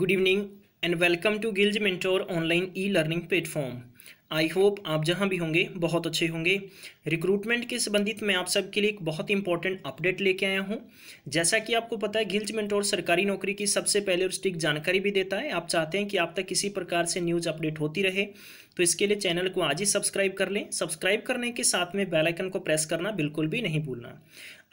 good evening and welcome to Gillz mentor online e learning platform I hope आप जहां भी होंगे बहुत अच्छे होंगे रिक्रूटमेंट के संबंधित मैं आप सबके लिए एक बहुत इंपॉर्टेंट अपडेट लेके आया हूं जैसा कि आपको पता है गिल्ज मेंटोर सरकारी नौकरी की सबसे पहले और स्टिक जानकारी भी देता है आप चाहते हैं कि आप तक किसी प्रकार से न्यूज़ अपडेट होती रहे तो इसके लिए चैनल को आज ही सब्सक्राइब कर लें सब्सक्राइब करने के साथ में बेलाइकन को प्रेस करना बिल्कुल भी नहीं भूलना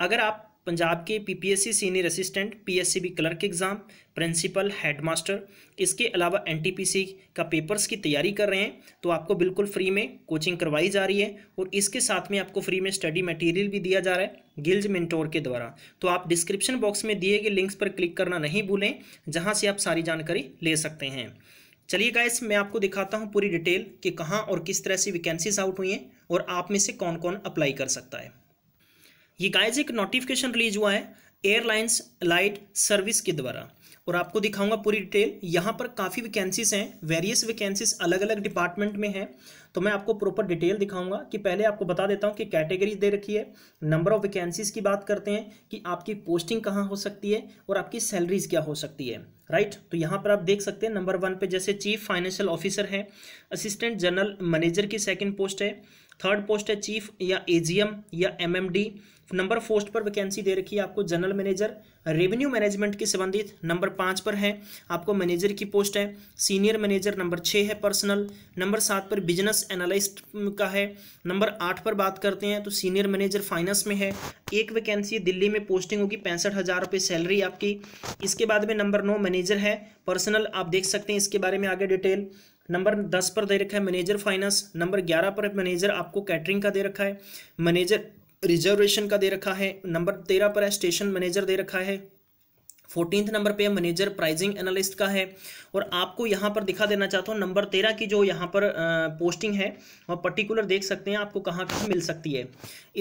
अगर आप पंजाब के PPSC senior assistant PSCB clerk exam principal headmaster इसके अलावा एनटीपीसी का पेपर्स की तैयारी कर रहे हैं तो आपको बिल्कुल फ्री में कोचिंग करवाई जा रही है और इसके साथ में आपको फ्री में स्टडी मटेरियल भी दिया जा रहा है गिल्ज मिनटोर के द्वारा तो आप डिस्क्रिप्शन बॉक्स में दिए गए लिंक्स पर क्लिक करना नहीं भूलें जहाँ से आप सारी जानकारी ले सकते हैं चलिए गाइस मैं आपको दिखाता हूँ पूरी डिटेल कि कहाँ और किस तरह से वैकेंसीज आउट हुई हैं और आप में से कौन कौन अप्लाई कर सकता है ये गाइज एक नोटिफिकेशन रिलीज हुआ है एयरलाइंस लाइट सर्विस के द्वारा और आपको दिखाऊंगा पूरी डिटेल यहाँ पर काफ़ी वैकेंसीज हैं वेरियस वैकेंसीज अलग अलग डिपार्टमेंट में हैं तो मैं आपको प्रॉपर डिटेल दिखाऊंगा कि पहले आपको बता देता हूँ कि कैटेगरीज दे रखी है नंबर ऑफ वैकेंसीज की बात करते हैं कि आपकी पोस्टिंग कहाँ हो सकती है और आपकी सैलरीज क्या हो सकती है राइट तो यहाँ पर आप देख सकते हैं नंबर वन पे जैसे चीफ फाइनेंशियल ऑफिसर है असिस्टेंट जनरल मैनेजर की सेकेंड पोस्ट है थर्ड पोस्ट है चीफ या एजीएम या एमएमडी नंबर फोर्स्ट पर वैकेंसी दे रखी है आपको जनरल मैनेजर रेवेन्यू मैनेजमेंट के संबंधित नंबर पाँच पर है आपको मैनेजर की पोस्ट है सीनियर मैनेजर नंबर छः है पर्सनल नंबर सात पर बिजनेस एनालिस्ट का है नंबर आठ पर बात करते हैं तो सीनियर मैनेजर फाइनेंस में है एक वैकेंसी दिल्ली में पोस्टिंग होगी पैंसठ हज़ार रुपये सैलरी आपकी इसके बाद में नंबर नौ मैनेजर है पर्सनल आप देख सकते हैं इसके बारे में आगे डिटेल नंबर दस पर दे रखा है मैनेजर फाइनेंस नंबर ग्यारह पर मैनेजर आपको कैटरिंग का दे रखा है मैनेजर रिजर्वेशन का दे रखा है नंबर तेरह पर है स्टेशन मैनेजर दे रखा है फोर्टीन नंबर पे मैनेजर प्राइजिंग एनालिस्ट का है और आपको यहाँ पर दिखा देना चाहता हूँ नंबर तेरह की जो यहाँ पर पोस्टिंग है वह पर्टिकुलर देख सकते हैं आपको कहाँ कहाँ मिल सकती है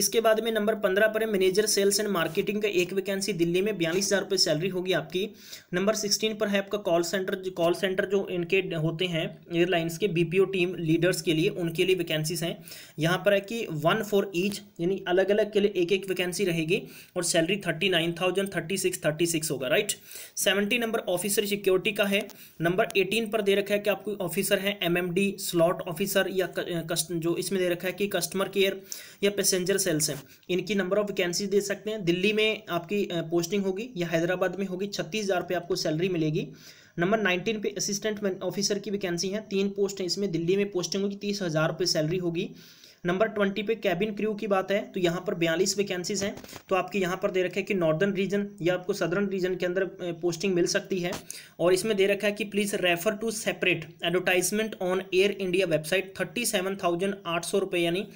इसके बाद में नंबर पंद्रह पर है मैनेजर सेल्स एंड मार्केटिंग का एक वैकेंसी दिल्ली में बयालीस हज़ार रुपये सैलरी होगी आपकी नंबर सिक्सटीन पर है आपका कॉल सेंटर कॉल सेंटर जो इनके होते हैं एयरलाइंस के बी टीम लीडर्स के लिए उनके लिए वैकेंसीज हैं यहाँ पर है कि वन फॉर ईच यानी अलग अलग के लिए एक एक वैकेंसी रहेगी और salary thirty nine thousand thirty six thirty six होगा right seventy number officer security का है नंबर एटीन पर दे रखा है कि आपको ऑफिसर है एमएमडी स्लॉट ऑफिसर या कस्ट जो इसमें दे रखा है कि कस्टमर केयर या पैसेंजर सेल्स हैं इनकी नंबर ऑफ वैकेंसी दे सकते हैं दिल्ली में आपकी पोस्टिंग होगी या हैदराबाद में होगी छत्तीस हज़ार पे आपको सैलरी मिलेगी नंबर नाइनटीन पे असिस्टेंट ऑफिसर की वैकेंसी है तीन पोस्ट हैं इसमें दिल्ली में पोस्टिंग होगी तीस हज़ार पे सैलरी होगी नंबर ट्वेंटी पे कैबिन क्रू की बात है तो यहाँ पर बयालीस वैकेंसीज हैं तो आपके यहाँ पर दे रखा है कि नॉर्दर्न रीजन या आपको सदर्न रीजन के अंदर पोस्टिंग मिल सकती है और इसमें दे रखा है कि please refer to separate advertisement on Air India website thirty seven thousand आठ सौ रुपये यानी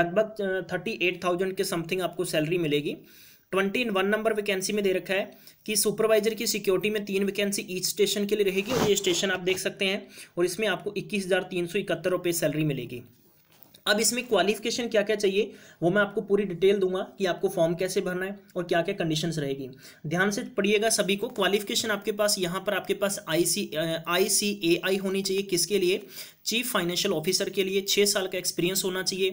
लगभग थर्टी एट थाउजेंड के समथिंग आपको सैलरी मिलेगी twenty in one number vacancy में दे रखा है कि सुपरवाइजर की सिक्योरिटी में तीन वैकेंसी ईच स्टेशन के लिए रहेगी और ये स्टेशन आप देख सकते हैं और इसमें आपको इक्कीस हज़ार तीन सौ इकहत्तर रुपये सैलरी मिलेगी अब इसमें क्वालिफिकेशन क्या क्या चाहिए वो मैं आपको पूरी डिटेल दूंगा कि आपको फॉर्म कैसे भरना है और क्या क्या कंडीशन रहेगी ध्यान से पढ़िएगा सभी को क्वालिफिकेशन आपके पास यहाँ पर आपके पास आई सी आई सी ए आई होनी चाहिए किसके लिए चीफ फाइनेंशियल ऑफिसर के लिए छः साल का एक्सपीरियंस होना चाहिए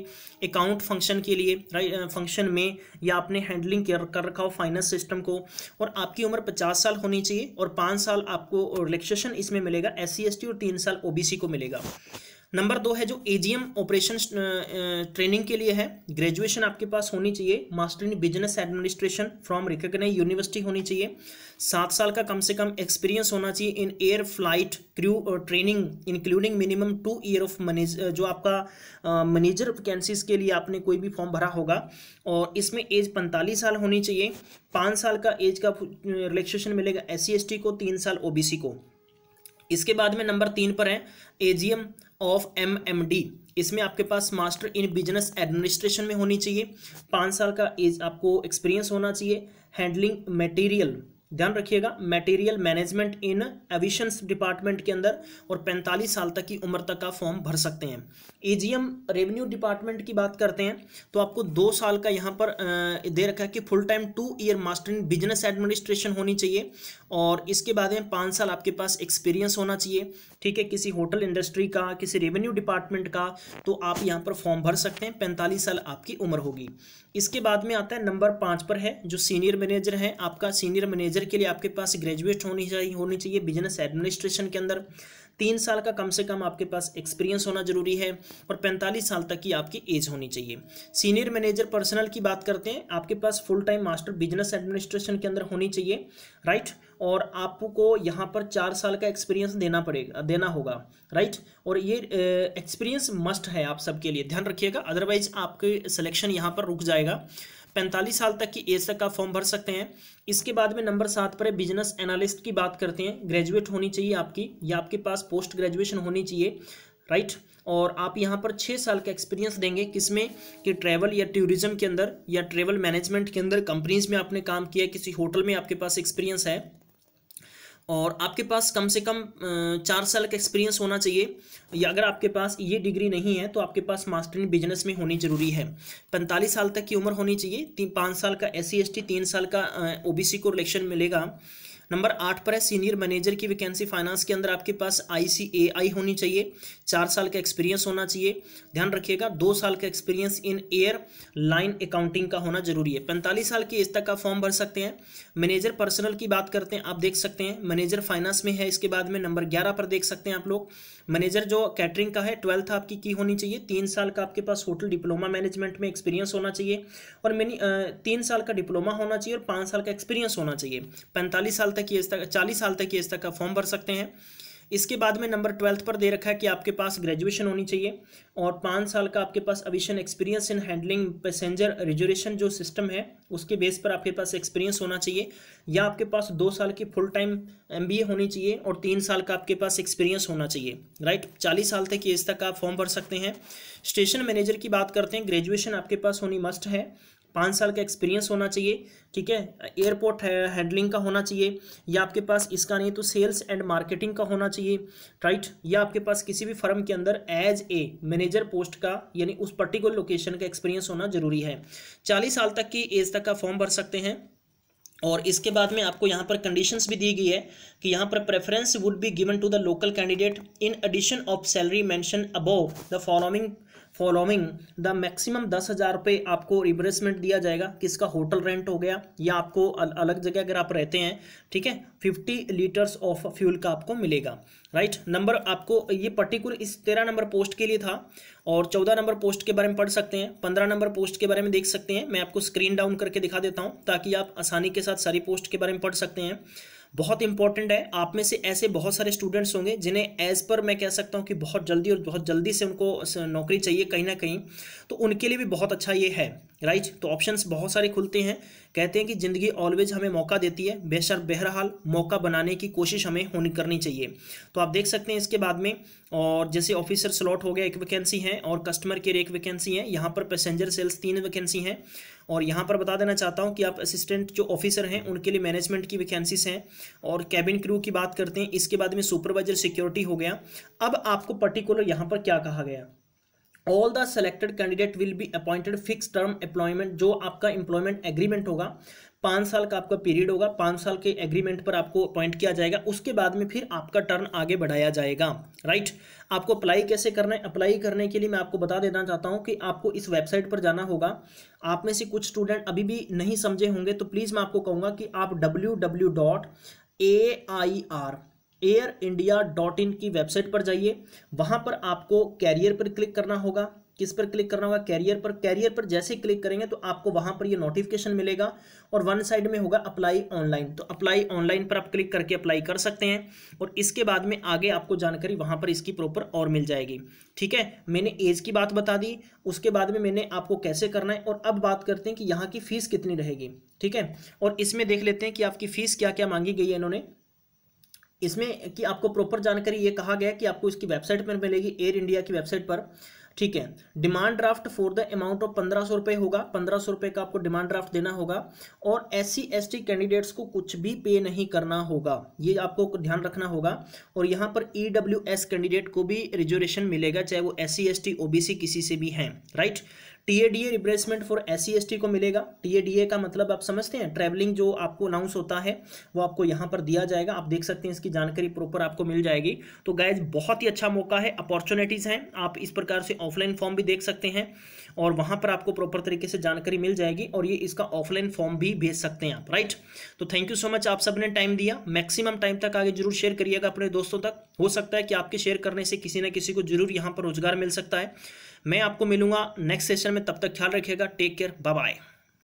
अकाउंट फंक्शन के लिए राइट फंक्शन में या आपने हैंडलिंग कर, कर रखा हो फाइनेंस सिस्टम को और आपकी उम्र पचास साल होनी चाहिए और पाँच साल आपको रिलेक्सेशन इसमें मिलेगा एस सी और तीन साल ओ को मिलेगा नंबर दो है जो एजीएम ऑपरेशन ट्रेनिंग के लिए है ग्रेजुएशन आपके पास होनी चाहिए master in business administration from recognise university होनी चाहिए सात साल का कम से कम एक्सपीरियंस होना चाहिए इन एयर फ्लाइट क्रू और training including minimum two year of manage जो आपका मैनेजर वैकेंसीज के लिए आपने कोई भी फॉर्म भरा होगा और इसमें एज पैंतालीस साल होनी चाहिए पाँच साल का एज का रिलैक्सेशन मिलेगा एस सी e को तीन साल ओ को इसके बाद में नंबर तीन पर है AGM of M M D इसमें आपके पास मास्टर इन बिजनेस एडमिनिस्ट्रेशन में होनी चाहिए पाँच साल का एज आपको एक्सपीरियंस होना चाहिए हैंडलिंग मटेरियल ध्यान रखिएगा material management in aviation department के अंदर और 45 साल तक की उम्र तक का फॉर्म भर सकते हैं एजीएम रेवेन्यू डिपार्टमेंट की बात करते हैं तो आपको दो साल का यहाँ पर दे रखा है कि full time two year master in business administration होनी चाहिए और इसके बाद में पाँच साल आपके पास एक्सपीरियंस होना चाहिए ठीक है किसी होटल इंडस्ट्री का किसी रेवेन्यू डिपार्टमेंट का तो आप यहाँ पर फॉर्म भर सकते हैं पैंतालीस साल आपकी उम्र होगी इसके बाद में आता है नंबर पाँच पर है जो सीनियर मैनेजर है आपका सीनियर मैनेजर मैनेजर के लिए आपके पास ग्रेजुएट होनी चाहिए होनी चाहिए बिजनेस एडमिनिस्ट्रेशन के अंदर तीन साल का कम से कम आपके पास एक्सपीरियंस होना जरूरी है और पैंतालीस साल तक की आपकी एज होनी चाहिए सीनियर मैनेजर पर्सनल की बात करते हैं आपके पास full time master business administration के अंदर होनी चाहिए राइट और आपको यहाँ पर चार साल का एक्सपीरियंस देना पड़ेगा देना होगा राइट और ये एक्सपीरियंस मस्ट है आप सबके लिए ध्यान रखिएगा अदरवाइज आपके सिलेक्शन यहाँ पर रुक जाएगा पैंतालीस साल तक की एज तक आप फॉर्म भर सकते हैं इसके बाद में नंबर सात पर है बिजनेस एनालिस्ट की बात करते हैं ग्रेजुएट होनी चाहिए आपकी या आपके पास पोस्ट ग्रेजुएशन होनी चाहिए राइट और आप यहाँ पर छः साल का एक्सपीरियंस देंगे किसमें कि ट्रैवल या टूरिज्म के अंदर या ट्रैवल मैनेजमेंट के अंदर कंपनीज में आपने काम किया किसी होटल में आपके पास एक्सपीरियंस है और आपके पास कम से कम चार साल का एक्सपीरियंस होना चाहिए या अगर आपके पास ये डिग्री नहीं है तो आपके पास मास्टर इन बिजनेस में होनी जरूरी है पैंतालीस साल तक की उम्र होनी चाहिए तीन पाँच साल का एस सी तीन साल का ओ को रिलेक्शन मिलेगा नंबर आठ पर है सीनियर मैनेजर की वैकेंसी फाइनेंस के अंदर आपके पास आई होनी चाहिए चार साल का एक्सपीरियंस होना चाहिए ध्यान रखिएगा दो साल का experience in airline accounting का होना जरूरी है पैंतालीस साल की एज तक का फॉर्म भर सकते हैं मैनेजर पर्सनल की बात करते हैं आप देख सकते हैं मैनेजर फाइनेंस में है इसके बाद में नंबर ग्यारह पर देख सकते हैं आप लोग मैनेजर जो कैटरिंग का है ट्वेल्थ आपकी की होनी चाहिए तीन साल का आपके पास होटल डिप्लोमा मैनेजमेंट में एक्सपीरियंस होना चाहिए और मैनी तीन साल का डिप्लोमा होना चाहिए और पाँच साल का एक्सपीरियंस होना चाहिए पैंतालीस साल तक ये तक चालीस साल तक ये तक का फॉर्म भर सकते हैं इसके बाद में नंबर ट्वेल्थ पर दे रखा है कि आपके पास ग्रेजुएशन होनी चाहिए और पाँच साल का आपके पास aviation experience in handling passenger reservation जो सिस्टम है उसके बेस पर आपके पास एक्सपीरियंस होना चाहिए या आपके पास दो साल की फुल टाइम एमबीए होनी चाहिए और तीन साल का आपके पास एक्सपीरियंस होना चाहिए राइट चालीस साल तक एज तक आप फॉर्म भर सकते हैं स्टेशन मैनेजर की बात करते हैं ग्रेजुएशन आपके पास होनी मस्ट है पाँच साल का एक्सपीरियंस होना चाहिए ठीक है एयरपोर्ट हैंडलिंग का होना चाहिए या आपके पास इसका नहीं तो सेल्स एंड मार्केटिंग का होना चाहिए राइट या आपके पास किसी भी फर्म के अंदर एज ए मैनेजर पोस्ट का यानी उस पर्टिकुलर लोकेशन का एक्सपीरियंस होना जरूरी है चालीस साल तक की एज तक का फॉर्म भर सकते हैं और इसके बाद में आपको यहाँ पर कंडीशंस भी दी गई है कि यहाँ पर preference would be given to the local candidate in addition of salary mention above the following following the maximum दस हज़ार रुपये आपको रिब्रेसमेंट दिया जाएगा किसका होटल रेंट हो गया या आपको अल, अलग जगह अगर आप रहते हैं ठीक है फिफ्टी लीटर्स ऑफ फ्यूल का आपको मिलेगा राइट नंबर आपको ये पर्टिकुलर इस तेरह नंबर पोस्ट के लिए था और चौदह नंबर पोस्ट के बारे में पढ़ सकते हैं पंद्रह नंबर पोस्ट के बारे में देख सकते हैं मैं आपको स्क्रीन डाउन करके दिखा देता हूँ ताकि आप आसानी के साथ सारी पोस्ट के बारे में पढ़ सकते हैं बहुत इंपॉर्टेंट है आप में से ऐसे बहुत सारे स्टूडेंट्स होंगे जिन्हें एज पर मैं कह सकता हूँ कि बहुत जल्दी और बहुत जल्दी से उनको नौकरी चाहिए कहीं ना कहीं तो उनके लिए भी बहुत अच्छा ये है राइट तो ऑप्शन बहुत सारे खुलते हैं कहते हैं कि ज़िंदगी ऑलवेज हमें मौका देती है बेशर बहरहाल मौका बनाने की कोशिश हमें होनी करनी चाहिए तो आप देख सकते हैं इसके बाद में और जैसे ऑफिसर स्लॉट हो गया एक वैकेंसी है और कस्टमर केयर एक वैकेंसी है यहाँ पर पैसेंजर सेल्स तीन वैकेंसी हैं और यहाँ पर बता देना चाहता हूँ कि आप असिस्टेंट जो ऑफिसर हैं उनके लिए मैनेजमेंट की वैकेंसीज हैं और कैबिन क्रू की बात करते हैं इसके बाद में सुपरवाइजर सिक्योरिटी हो गया अब आपको पर्टिकुलर यहाँ पर क्या कहा गया all the selected candidate will be appointed fix term employment जो आपका एम्प्लॉयमेंट एग्रीमेंट होगा पाँच साल का आपका पीरियड होगा पाँच साल के एग्रीमेंट पर आपको अपॉइंट किया जाएगा उसके बाद में फिर आपका टर्न आगे बढ़ाया जाएगा राइट आपको अप्लाई कैसे करना है अप्लाई करने के लिए मैं आपको बता देना चाहता हूँ कि आपको इस वेबसाइट पर जाना होगा आप में से कुछ स्टूडेंट अभी भी नहीं समझे होंगे तो प्लीज़ मैं आपको कहूँगा कि आप W W dot A I R Air India dot in की वेबसाइट पर जाइए वहां पर आपको कैरियर पर क्लिक करना होगा किस पर क्लिक करना होगा कैरियर पर कैरियर पर जैसे क्लिक करेंगे तो आपको वहां पर ये नोटिफिकेशन मिलेगा और वन साइड में होगा अप्लाई ऑनलाइन तो अप्लाई ऑनलाइन पर आप क्लिक करके अप्लाई कर सकते हैं और इसके बाद में आगे आपको जानकारी वहां पर इसकी प्रॉपर और मिल जाएगी ठीक है मैंने एज की बात बता दी उसके बाद में मैंने आपको कैसे करना है और अब बात करते हैं कि यहाँ की फीस कितनी रहेगी ठीक है और इसमें देख लेते हैं कि आपकी फीस क्या क्या मांगी गई है इन्होंने इसमें कि आपको प्रॉपर जानकारी ये कहा गया कि आपको इसकी वेबसाइट पर मिलेगी एयर इंडिया की वेबसाइट पर ठीक है demand draft for the amount of पंद्रह सौ रुपये होगा पंद्रह सौ रुपये का आपको डिमांड ड्राफ्ट देना होगा और S C S T candidates को कुछ भी पे नहीं करना होगा ये आपको ध्यान रखना होगा और यहाँ पर ई डब्ल्यू एस कैंडिडेट को भी रिजर्वेशन मिलेगा चाहे वो एस सी किसी से भी हैं right TA DA replacement for S C को मिलेगा टीएडीए का मतलब आप समझते हैं ट्रैवलिंग जो आपको अनाउंस होता है वो आपको यहाँ पर दिया जाएगा आप देख सकते हैं इसकी जानकारी प्रॉपर आपको मिल जाएगी तो गाइज बहुत ही अच्छा मौका है अपॉर्चुनिटीज़ हैं आप इस प्रकार से ऑफलाइन फॉर्म भी देख सकते हैं और वहाँ पर आपको प्रॉपर तरीके से जानकारी मिल जाएगी और ये इसका ऑफलाइन फॉर्म भी भेज सकते हैं आप राइट तो थैंक यू सो मच आप सबने टाइम दिया मैक्सिमम टाइम तक आगे जरूर शेयर करिएगा अपने दोस्तों तक हो सकता है कि आपके शेयर करने से किसी ना किसी को जरूर यहाँ पर रोजगार मिल सकता है मैं आपको मिलूंगा नेक्स्ट सेशन में तब तक ख्याल रखिएगा टेक केयर बाय